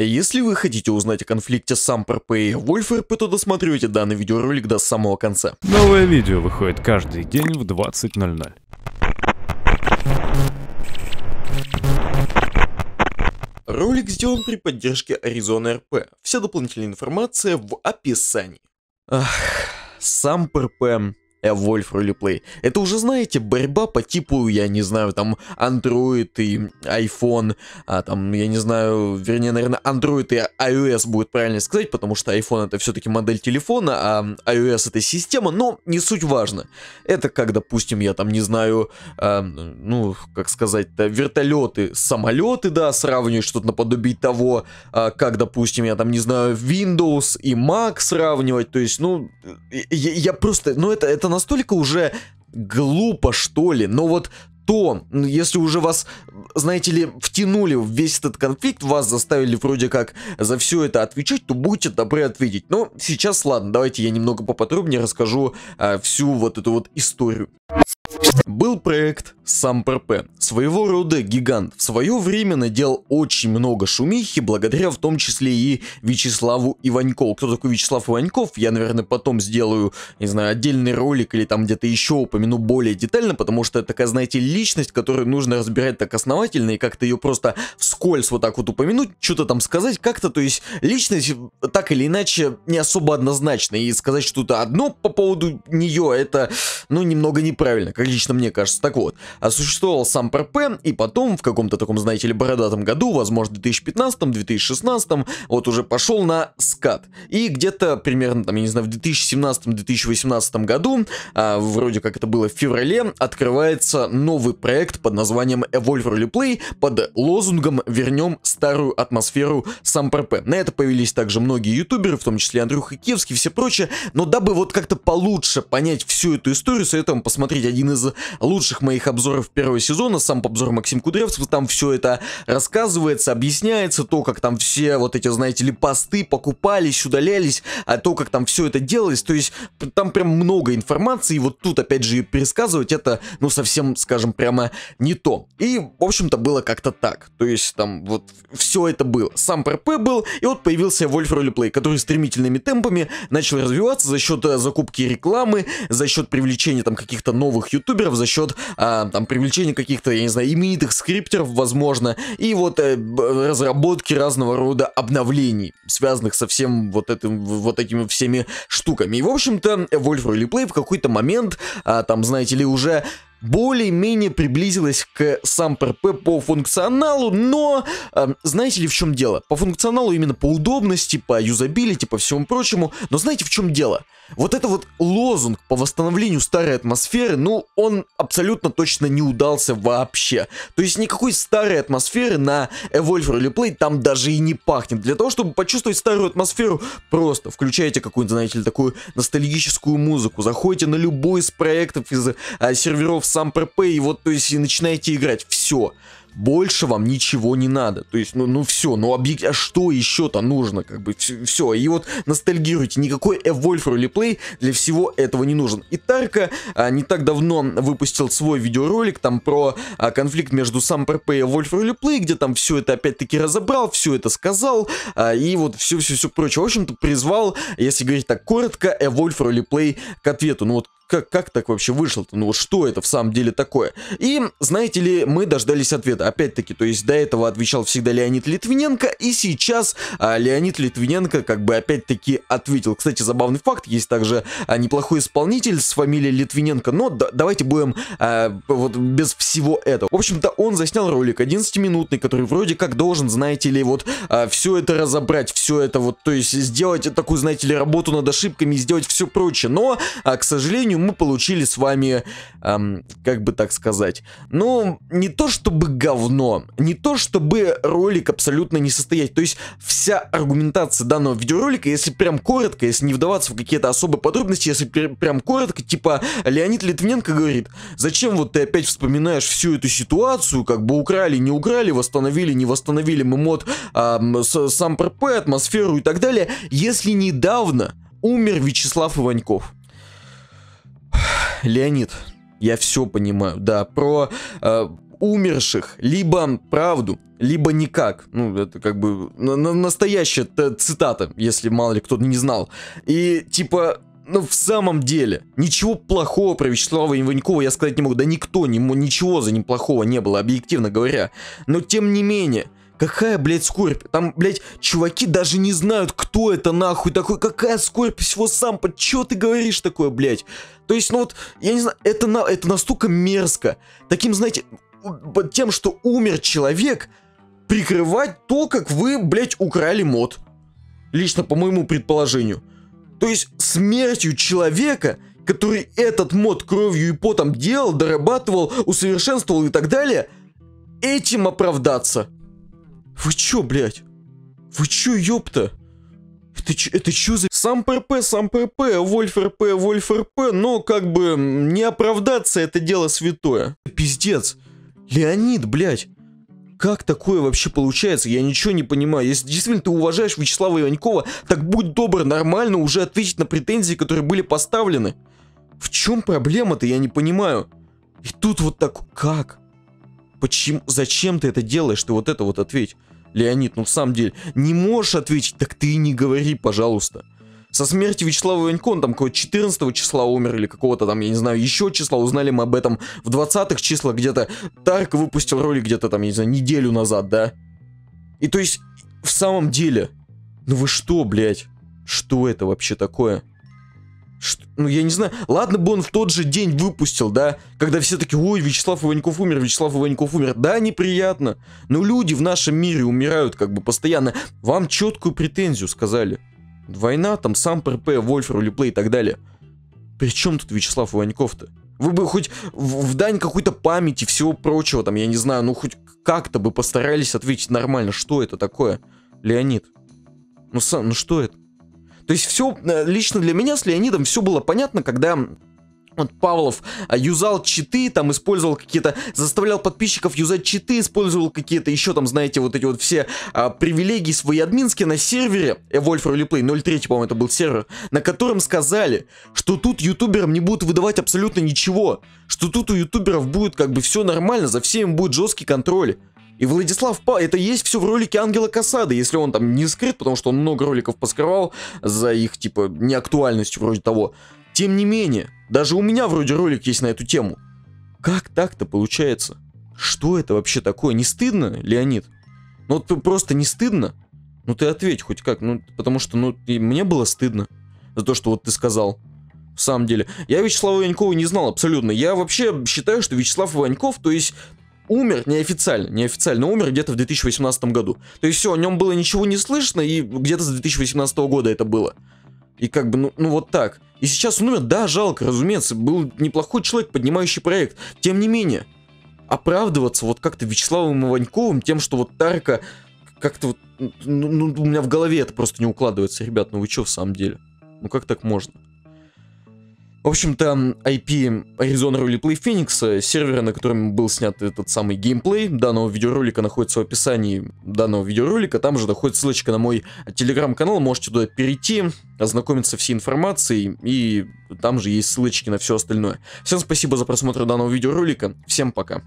Э, если вы хотите узнать о конфликте Сампер и Вольферпы, то досмотрите данный видеоролик до самого конца. Новое видео выходит каждый день в 20.00. Ролик сделан при поддержке Аризоны РП. Вся дополнительная информация в описании. Ах, сам ПРП Э, Wolf Roleplay. Это уже, знаете, борьба по типу, я не знаю, там, Android и iPhone, а там, я не знаю, вернее, наверное, Android и iOS будет правильно сказать, потому что iPhone это все-таки модель телефона, а iOS это система, но не суть важно. Это как, допустим, я там, не знаю, э, ну, как сказать-то, вертолеты, самолеты, да, сравнивать что-то наподобие того, э, как, допустим, я там, не знаю, Windows и Mac сравнивать, то есть, ну, я, я просто, ну, это, это настолько уже глупо, что ли, но вот то, ну, если уже вас, знаете ли, втянули в весь этот конфликт, вас заставили вроде как за все это отвечать, то будьте добры ответить. Но сейчас, ладно, давайте я немного поподробнее расскажу э, всю вот эту вот историю. Был проект SamPRP, своего рода гигант. В свое время надел очень много шумихи, благодаря в том числе и Вячеславу Иванькову. Кто такой Вячеслав Иваньков, я, наверное, потом сделаю, не знаю, отдельный ролик или там где-то еще упомяну более детально, потому что это такая, знаете, личность, которую нужно разбирать так основательно и как-то ее просто вскользь вот так вот упомянуть, что-то там сказать как-то, то есть личность так или иначе не особо однозначная и сказать что-то одно по поводу нее, это, ну, немного неправильно. Как лично мне кажется. Так вот, существовал сам ПРП, и потом в каком-то таком, знаете ли, бородатом году, возможно, 2015-2016, вот уже пошел на скат. И где-то примерно, там, я не знаю, в 2017-2018 году, а, вроде как это было в феврале, открывается новый проект под названием Evolve Roleplay под лозунгом «Вернем старую атмосферу сам ПРП». На это появились также многие ютуберы, в том числе Андрюха Киевский и все прочее, но дабы вот как-то получше понять всю эту историю, советуем посмотреть один из из лучших моих обзоров первого сезона, сам обзор Максим кудрявцев там все это рассказывается, объясняется, то, как там все вот эти, знаете ли, посты покупались, удалялись, а то, как там все это делалось, то есть там прям много информации, и вот тут опять же пересказывать это, ну, совсем, скажем, прямо не то. И, в общем-то, было как-то так, то есть там вот все это было. Сам ПРП был, и вот появился Wolf Roleplay, который стремительными темпами начал развиваться за счет э, закупки рекламы, за счет привлечения там каких-то новых ютуберов, ютуберов, за счет а, там привлечения каких-то, я не знаю, именитых скриптеров, возможно, и вот э, разработки разного рода обновлений, связанных со всем вот этим, вот этими всеми штуками. И, в общем-то, Wolf Replay в какой-то момент, а, там, знаете ли, уже более-менее приблизилась к сам по функционалу, но эм, знаете ли в чем дело? По функционалу именно по удобности, по юзабилити, по всему прочему, но знаете в чем дело? Вот это вот лозунг по восстановлению старой атмосферы, ну он абсолютно точно не удался вообще. То есть никакой старой атмосферы на Evolver Replay там даже и не пахнет. Для того, чтобы почувствовать старую атмосферу, просто включайте какую-нибудь, знаете ли, такую ностальгическую музыку, заходите на любой из проектов из а, серверов сам ПП, и вот, то есть, и начинаете играть, все. Больше вам ничего не надо. То есть, ну, ну все, ну объект, а что еще-то нужно, как бы, все, И вот ностальгируйте, никакой Evolve Roleplay для всего этого не нужен. И Тарка а, не так давно выпустил свой видеоролик там про а, конфликт между сам ПП и Evolve Roleplay, где там все это опять-таки разобрал, все это сказал, а, и вот все-все-все прочее. В общем-то, призвал, если говорить так коротко, Evolve Roleplay к ответу. Ну вот как, как так вообще вышло-то? Ну что это в самом деле такое? И, знаете ли, мы дождались ответа. Опять-таки, то есть до этого отвечал всегда Леонид Литвиненко, и сейчас а, Леонид Литвиненко как бы опять-таки ответил. Кстати, забавный факт, есть также а, неплохой исполнитель с фамилией Литвиненко, но да, давайте будем а, вот без всего этого. В общем-то, он заснял ролик 11-минутный, который вроде как должен, знаете ли, вот а, все это разобрать, все это вот, то есть сделать такую, знаете ли, работу над ошибками, сделать все прочее, но, а, к сожалению, мы получили с вами, эм, как бы так сказать, ну, не то чтобы говно, не то чтобы ролик абсолютно не состоять. То есть вся аргументация данного видеоролика, если прям коротко, если не вдаваться в какие-то особые подробности, если пр прям коротко, типа Леонид Литвиненко говорит, зачем вот ты опять вспоминаешь всю эту ситуацию, как бы украли, не украли, восстановили, не восстановили мы мод э, сам ПРП, атмосферу и так далее, если недавно умер Вячеслав Иваньков. Леонид, я все понимаю, да, про э, умерших, либо правду, либо никак. Ну, это как бы настоящая цитата, если мало ли кто-то не знал. И типа, ну, в самом деле, ничего плохого про Вячеслава Иванькова я сказать не могу. Да никто, ни, ничего за ним плохого не было, объективно говоря. Но, тем не менее, Какая, блядь, скорбь? Там, блядь, чуваки даже не знают, кто это нахуй такой. Какая скорбь всего сам? Чё ты говоришь такое, блядь? То есть, ну вот, я не знаю, это, на, это настолько мерзко. Таким, знаете, тем, что умер человек, прикрывать то, как вы, блядь, украли мод. Лично по моему предположению. То есть, смертью человека который этот мод кровью и потом делал, дорабатывал, усовершенствовал и так далее, этим оправдаться. Вы чё, блядь? Вы чё, ёпта? Это, это чё за... Сам ПРП, сам ПРП, Вольф РП, Вольф РП, но как бы не оправдаться это дело святое. Пиздец. Леонид, блядь. Как такое вообще получается? Я ничего не понимаю. Если действительно ты уважаешь Вячеслава Иванькова, так будь добр, нормально уже ответить на претензии, которые были поставлены. В чем проблема-то, я не понимаю. И тут вот так... Как? Почему? Зачем ты это делаешь? Ты вот это вот ответь. Леонид, ну в самом деле, не можешь ответить, так ты и не говори, пожалуйста. Со смерти Вячеслава Ванько, он там какого-то 14 числа умер или какого-то там, я не знаю, еще числа, узнали мы об этом в 20-х числах где-то. Тарк выпустил ролик где-то там, я не знаю, неделю назад, да? И то есть, в самом деле, ну вы что, блядь? Что это вообще такое? Что? Ну, я не знаю. Ладно бы он в тот же день выпустил, да? Когда все таки ой, Вячеслав Иваньков умер, Вячеслав Иваньков умер. Да, неприятно. Но люди в нашем мире умирают как бы постоянно. Вам четкую претензию сказали. Война, там, сам ПРП, Вольф, Ролеплей и так далее. При чем тут Вячеслав Иваньков-то? Вы бы хоть в, в дань какой-то памяти, всего прочего, там, я не знаю, ну, хоть как-то бы постарались ответить нормально. Что это такое, Леонид? Ну, сам, ну что это? То есть все, э, лично для меня с Леонидом все было понятно, когда вот Павлов э, юзал читы, там использовал какие-то, заставлял подписчиков юзать читы, использовал какие-то еще там, знаете, вот эти вот все а, привилегии свои админские на сервере Evolve э, Replay 03, по-моему, это был сервер, на котором сказали, что тут ютуберам не будут выдавать абсолютно ничего, что тут у ютуберов будет как бы все нормально, за всеми будет жесткий контроль. И Владислав Па, это есть все в ролике Ангела Касады, если он там не скрыт, потому что он много роликов поскрывал за их, типа, неактуальностью вроде того. Тем не менее, даже у меня вроде ролик есть на эту тему. Как так-то получается? Что это вообще такое? Не стыдно, Леонид? Ну вот просто не стыдно? Ну ты ответь хоть как, ну потому что, ну, и мне было стыдно за то, что вот ты сказал. В самом деле. Я Вячеслава Иванькова не знал абсолютно. Я вообще считаю, что Вячеслав Ваньков, то есть умер неофициально, неофициально умер где-то в 2018 году. То есть все, о нем было ничего не слышно, и где-то с 2018 года это было. И как бы, ну, ну вот так. И сейчас он умер, да, жалко, разумеется, был неплохой человек, поднимающий проект. Тем не менее, оправдываться вот как-то Вячеславом Иваньковым тем, что вот Тарка как-то вот, ну, ну, у меня в голове это просто не укладывается, ребят, ну вы что в самом деле? Ну как так можно? В общем-то, IP Arizona Roleplay Phoenix, э, сервера, на котором был снят этот самый геймплей данного видеоролика, находится в описании данного видеоролика. Там же находится ссылочка на мой телеграм-канал, можете туда перейти, ознакомиться всей информацией, и там же есть ссылочки на все остальное. Всем спасибо за просмотр данного видеоролика, всем пока.